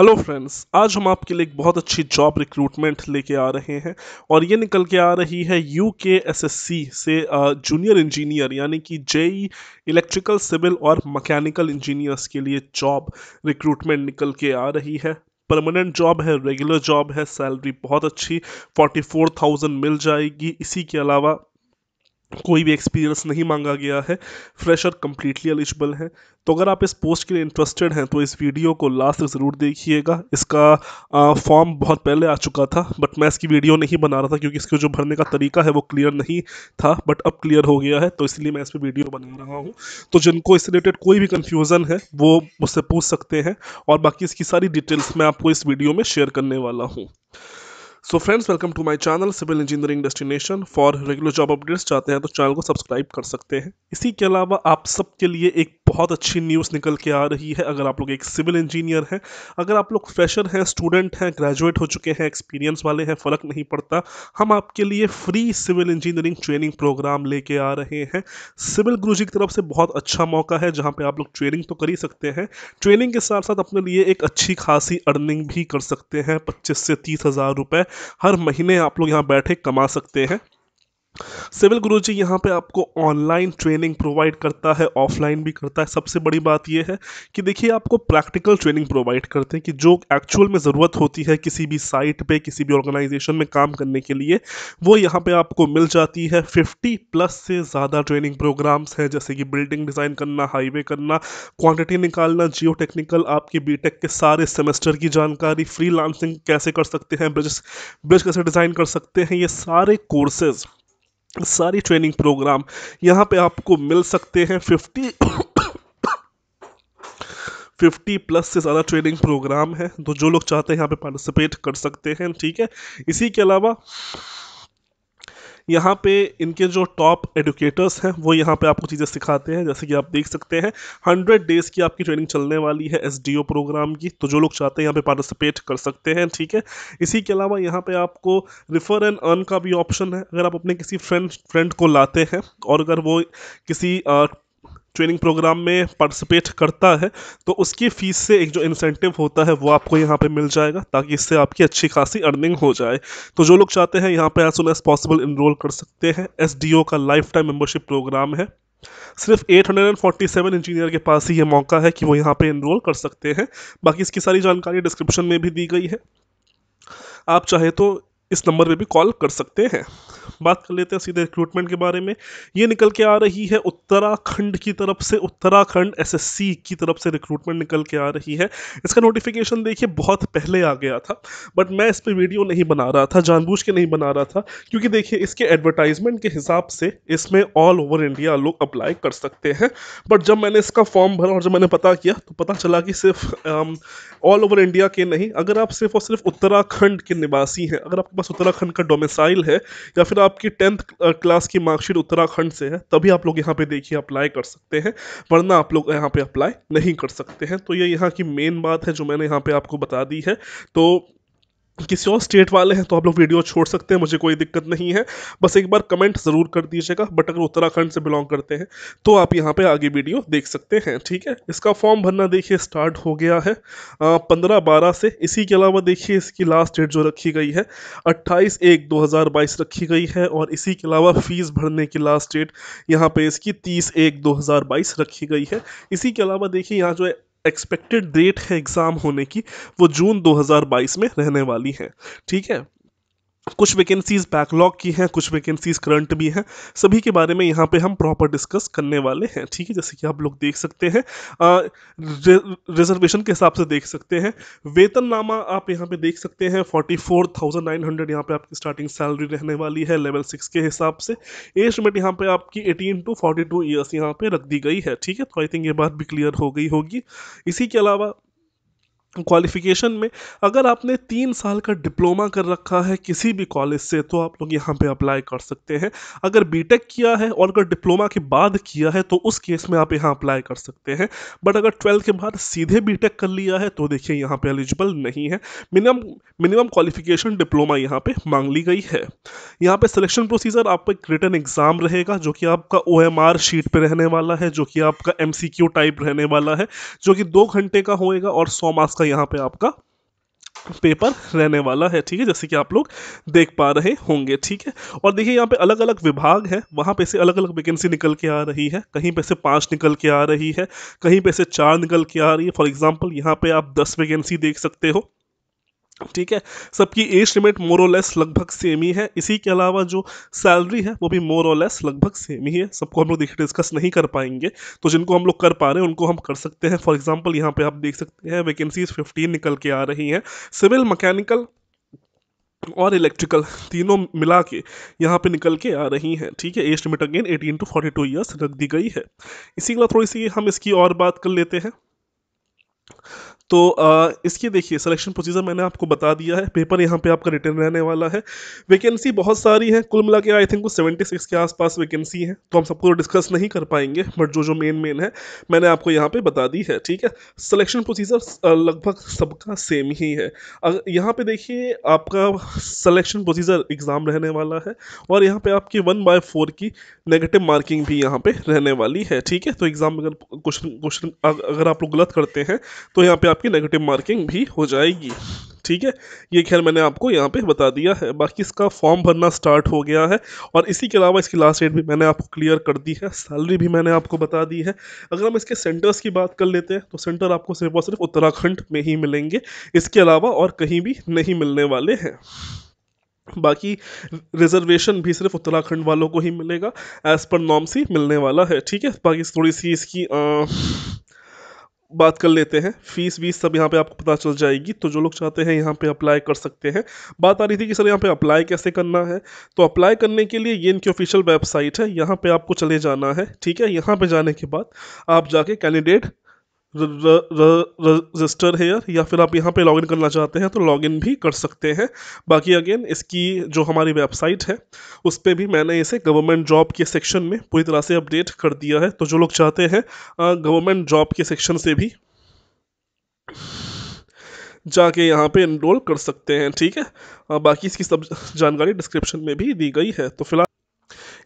hello friends आज हम आपके लिए एक बहुत अच्छी जॉब रिक्रूटमेंट लेके आ रहे हैं और ये निकल के आ रही है यू के एस एस सी से जूनियर इंजीनियर यानी कि जेई इलेक्ट्रिकल सिविल और मैकेनिकल इंजीनियर्स के लिए जॉब रिक्रूटमेंट निकल के आ रही है परमानेंट जॉब है रेगुलर जॉब है सैलरी बहुत अच्छी फोर्टी फोर थाउजेंड मिल जाएगी इसी के अलावा कोई भी एक्सपीरियंस नहीं मांगा गया है फ्रेशर कम्प्लीटली एलिजिबल हैं तो अगर आप इस पोस्ट के लिए इंटरेस्टेड हैं तो इस वीडियो को लास्ट तक ज़रूर देखिएगा इसका फॉर्म बहुत पहले आ चुका था बट मैं इसकी वीडियो नहीं बना रहा था क्योंकि इसके जो भरने का तरीका है वो क्लियर नहीं था बट अब क्लियर हो गया है तो इसलिए मैं इस पर वीडियो बना रहा हूँ तो जिनको इस रिलेटेड कोई भी कन्फ्यूज़न है वो मुझसे पूछ सकते हैं और बाकी इसकी सारी डिटेल्स मैं आपको इस वीडियो में शेयर करने वाला हूँ so friends welcome to my channel civil engineering destination for regular job updates चाहते हैं तो चैनल को सब्सक्राइब कर सकते हैं इसी के अलावा आप सबके लिए एक बहुत अच्छी न्यूज़ निकल के आ रही है अगर आप लोग एक सिविल इंजीनियर हैं अगर आप लोग फ्रेशर हैं स्टूडेंट हैं ग्रेजुएट हो चुके हैं एक्सपीरियंस वाले हैं फ़र्क नहीं पड़ता हम आपके लिए free civil engineering training program लेके आ रहे हैं सिविल गुरु जी की तरफ से बहुत अच्छा मौका है जहाँ पर आप लोग ट्रेनिंग तो कर ही सकते हैं ट्रेनिंग के साथ साथ अपने लिए एक अच्छी खासी अर्निंग भी कर सकते हैं पच्चीस से तीस हज़ार रुपये हर महीने आप लोग यहाँ बैठे कमा सकते हैं सिविल गुरु जी यहाँ पे आपको ऑनलाइन ट्रेनिंग प्रोवाइड करता है ऑफलाइन भी करता है सबसे बड़ी बात यह है कि देखिए आपको प्रैक्टिकल ट्रेनिंग प्रोवाइड करते हैं कि जो एक्चुअल में ज़रूरत होती है किसी भी साइट पे किसी भी ऑर्गेनाइजेशन में काम करने के लिए वो यहाँ पे आपको मिल जाती है फिफ्टी प्लस से ज़्यादा ट्रेनिंग प्रोग्राम्स हैं जैसे कि बिल्डिंग डिज़ाइन करना हाईवे करना क्वान्टिटी निकालना जियो टेक्निकल आपके बी के सारे सेमेस्टर की जानकारी फ्री कैसे कर सकते हैं ब्रिज ब्रिज कैसे डिज़ाइन कर सकते हैं ये सारे कोर्सेज़ सारी ट्रेनिंग प्रोग्राम यहाँ पे आपको मिल सकते हैं फिफ्टी फिफ्टी प्लस से ज़्यादा ट्रेनिंग प्रोग्राम है तो जो लोग चाहते हैं यहाँ पे पार्टिसिपेट कर सकते हैं ठीक है इसी के अलावा यहाँ पे इनके जो टॉप एडुकेटर्स हैं वो यहाँ पे आपको चीज़ें सिखाते हैं जैसे कि आप देख सकते हैं हंड्रेड डेज़ की आपकी ट्रेनिंग चलने वाली है एस प्रोग्राम की तो जो लोग चाहते हैं यहाँ पे पार्टिसिपेट कर सकते हैं ठीक है इसी के अलावा यहाँ पे आपको रिफ़र एंड अर्न का भी ऑप्शन है अगर आप अपने किसी फ्रेंड फ्रेंड को लाते हैं और अगर वो किसी ट्रेनिंग प्रोग्राम में पार्टिसिपेट करता है तो उसकी फ़ीस से एक जो इंसेंटिव होता है वो आपको यहाँ पे मिल जाएगा ताकि इससे आपकी अच्छी खासी अर्निंग हो जाए तो जो लोग चाहते हैं यहाँ पे as soon as possible enrol कर सकते हैं एस का लाइफ टाइम मेम्बरशिप प्रोग्राम है सिर्फ 847 इंजीनियर के पास ही ये मौका है कि वो यहाँ पे इनरोल कर सकते हैं बाकी इसकी सारी जानकारी डिस्क्रिप्शन में भी दी गई है आप चाहे तो इस नंबर पे भी कॉल कर सकते हैं बात कर लेते हैं सीधे रिक्रूटमेंट के बारे में ये निकल के आ रही है उत्तराखंड की तरफ से उत्तराखंड एसएससी की तरफ से रिक्रूटमेंट निकल के आ रही है इसका नोटिफिकेशन देखिए बहुत पहले आ गया था बट मैं इस पर वीडियो नहीं बना रहा था जानबूझ के नहीं बना रहा था क्योंकि देखिए इसके एडवर्टाइजमेंट के हिसाब से इसमें ऑल ओवर इंडिया लोग अप्लाई कर सकते हैं बट जब मैंने इसका फॉर्म भरा और जब मैंने पता किया तो पता चला कि सिर्फ ऑल ओवर इंडिया के नहीं अगर आप सिर्फ और सिर्फ उत्तराखंड के निवासी हैं अगर आपके पास उत्तराखंड का डोमिसाइल है या फिर अगर आपकी टेंथ क्लास की मार्कशीट उत्तराखंड से है तभी आप लोग यहाँ पे देखिए अप्लाई कर सकते हैं वरना आप लोग यहाँ पे अप्लाई नहीं कर सकते हैं तो ये यहाँ की मेन बात है जो मैंने यहाँ पे आपको बता दी है तो किसी और स्टेट वाले हैं तो आप लोग वीडियो छोड़ सकते हैं मुझे कोई दिक्कत नहीं है बस एक बार कमेंट ज़रूर कर दीजिएगा बट अगर उत्तराखंड से बिलोंग करते हैं तो आप यहाँ पे आगे वीडियो देख सकते हैं ठीक है इसका फॉर्म भरना देखिए स्टार्ट हो गया है पंद्रह बारह से इसी के अलावा देखिए इसकी लास्ट डेट जो रखी गई है अट्ठाईस एक दो रखी गई है और इसी के अलावा फ़ीस भरने की लास्ट डेट यहाँ पर इसकी तीस एक दो रखी गई है इसी के अलावा देखिए यहाँ जो है एक्सपेक्टेड डेट है एग्ज़ाम होने की वो जून 2022 में रहने वाली है ठीक है कुछ वैकेंसीज़ बैकलॉग की हैं कुछ वैकेंसीज़ करंट भी हैं सभी के बारे में यहाँ पे हम प्रॉपर डिस्कस करने वाले हैं ठीक है जैसे कि आप लोग देख सकते हैं रिजर्वेशन के हिसाब से देख सकते हैं वेतननामा आप यहाँ पे देख सकते हैं forty four thousand nine hundred यहाँ पर आपकी स्टार्टिंग सैलरी रहने वाली है लेवल सिक्स के हिसाब से एज लिमिट यहाँ पर आपकी eighteen to forty two years यहाँ पर रख दी गई है ठीक है तो आई थिंक ये बात भी क्लियर हो गई होगी इसी के अलावा क्वालिफ़िकेशन में अगर आपने तीन साल का डिप्लोमा कर रखा है किसी भी कॉलेज से तो आप लोग यहाँ पे अप्लाई कर सकते हैं अगर बीटेक किया है और अगर डिप्लोमा के बाद किया है तो उस केस में आप यहाँ अप्लाई कर सकते हैं बट अगर ट्वेल्थ के बाद सीधे बीटेक कर लिया है तो देखिए यहाँ पे एलिजिबल नहीं है मिनिमम मिनिमम क्वालिफिकेशन डिप्लोमा यहाँ पे मांग ली गई है यहाँ पे सिलेक्शन प्रोसीजर आपका एक रिटर्न एग्जाम रहेगा जो कि आपका ओ शीट पर रहने वाला है जो कि आपका एम टाइप रहने वाला है जो कि दो घंटे का होएगा और सौ मार्क्स का यहाँ पे आपका पेपर रहने वाला है ठीक है जैसे कि आप लोग देख पा रहे होंगे ठीक है और देखिए यहाँ पे अलग अलग विभाग है वहाँ पे से अलग अलग वैकेंसी निकल के आ रही है कहीं पे से पाँच निकल के आ रही है कहीं पे से चार निकल के आ रही है फॉर एग्जांपल यहाँ पे आप दस वैकेंसी देख सकते हो ठीक है सबकी एज लिमिट मोर और लेस लगभग सेम ही है इसी के अलावा जो सैलरी है वो भी मोर और लेस लगभग सेम ही है सबको हम लोग देखिए डिस्कस नहीं कर पाएंगे तो जिनको हम लोग कर पा रहे हैं उनको हम कर सकते हैं फॉर एग्जांपल यहाँ पे आप देख सकते हैं वैकेंसीज 15 निकल के आ रही हैं सिविल मकैनिकल और इलेक्ट्रिकल तीनों मिला के यहाँ पे निकल के आ रही हैं ठीक है age limit again eighteen to forty two रख दी गई है इसी के अलावा थोड़ी सी हम इसकी और बात कर लेते हैं तो आ, इसकी देखिए सिलेक्शन प्रोसीजर मैंने आपको बता दिया है पेपर यहाँ पे आपका रिटर्न रहने वाला है वैकेंसी बहुत सारी है कुल मिला के आई थिंक वो सेवेंटी सिक्स के आसपास वैकेंसी है तो हम सबको डिस्कस नहीं कर पाएंगे बट जो जो मेन मेन है मैंने आपको यहाँ पे बता दी है ठीक है सिलेक्शन प्रोसीजर लगभग सबका सेम ही है अगर यहाँ पे देखिए आपका सिलेक्शन प्रोसीजर एग्ज़ाम रहने वाला है और यहाँ पे आपकी वन बाय फोर की नेगेटिव मार्किंग भी यहाँ पे रहने वाली है ठीक है तो एग्ज़ाम अगर क्वेश्चन क्वेश्चन अगर आप लोग गलत करते हैं तो यहाँ पे आप आपकी नेगेटिव मार्किंग भी हो जाएगी ठीक है ये खैर मैंने आपको यहाँ पे बता दिया है बाकी इसका फॉर्म भरना स्टार्ट हो गया है और इसी के अलावा इसकी लास्ट डेट भी मैंने आपको क्लियर कर दी है सैलरी भी मैंने आपको बता दी है अगर हम इसके सेंटर्स की बात कर लेते हैं तो सेंटर आपको सिर्फ और सिर्फ उत्तराखंड में ही मिलेंगे इसके अलावा और कहीं भी नहीं मिलने वाले हैं बाकी रिजर्वेशन भी सिर्फ उत्तराखंड वालों को ही मिलेगा एज़ पर नॉर्म्स ही मिलने वाला है ठीक है बाकी थोड़ी सी इसकी आ, बात कर लेते हैं फीस वीस सब यहाँ पे आपको पता चल जाएगी तो जो लोग चाहते हैं यहाँ पे अप्लाई कर सकते हैं बात आ रही थी कि सर यहाँ पे अप्लाई कैसे करना है तो अप्लाई करने के लिए ये इनकी ऑफिशियल वेबसाइट है यहाँ पे आपको चले जाना है ठीक है यहाँ पे जाने के बाद आप जाके कैंडिडेट रजिस्टर हेयर या फिर आप यहाँ पे लॉगिन करना चाहते हैं तो लॉगिन भी कर सकते हैं बाकी अगेन इसकी जो हमारी वेबसाइट है उस पर भी मैंने इसे गवर्नमेंट जॉब के सेक्शन में पूरी तरह से अपडेट कर दिया है तो जो लोग चाहते हैं गवर्नमेंट जॉब के सेक्शन से भी जाके यहाँ पे इनरोल कर सकते हैं ठीक है बाकी इसकी सब जानकारी डिस्क्रिप्शन में भी दी गई है तो फिलहाल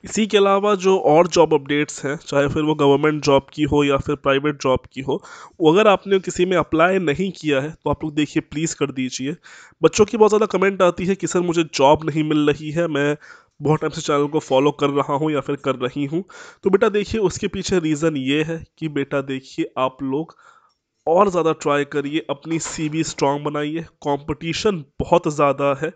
इसी के अलावा जो और जॉब अपडेट्स हैं चाहे फिर वो गवर्नमेंट जॉब की हो या फिर प्राइवेट जॉब की हो वो अगर आपने किसी में अप्लाई नहीं किया है तो आप लोग देखिए प्लीज़ कर दीजिए बच्चों की बहुत ज़्यादा कमेंट आती है कि सर मुझे जॉब नहीं मिल रही है मैं बहुत टाइम से चैनल को फॉलो कर रहा हूँ या फिर कर रही हूँ तो बेटा देखिए उसके पीछे रीज़न ये है कि बेटा देखिए आप लोग और ज़्यादा ट्राई करिए अपनी सी स्ट्रांग बनाइए कॉम्पटिशन बहुत ज़्यादा है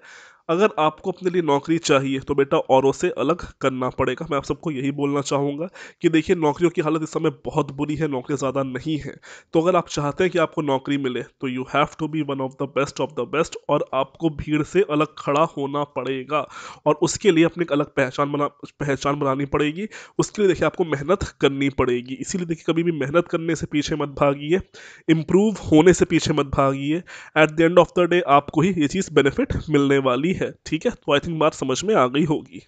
अगर आपको अपने लिए नौकरी चाहिए तो बेटा औरों से अलग करना पड़ेगा मैं आप सबको यही बोलना चाहूँगा कि देखिए नौकरियों की हालत इस समय बहुत बुरी है नौकरी ज़्यादा नहीं है तो अगर आप चाहते हैं कि आपको नौकरी मिले तो you have to be one of the best of the best और आपको भीड़ से अलग खड़ा होना पड़ेगा और उसके लिए अपनी एक अलग पहचान बना पहचान बनानी पड़ेगी उसके लिए देखिए आपको मेहनत करनी पड़ेगी इसीलिए देखिए कभी भी मेहनत करने से पीछे मत भागिए इम्प्रूव होने से पीछे मत भागिए at the end of the day आपको ही ये चीज़ बेनिफिट मिलने वाली है ठीक है तो आई थिंक बात समझ में आ गई होगी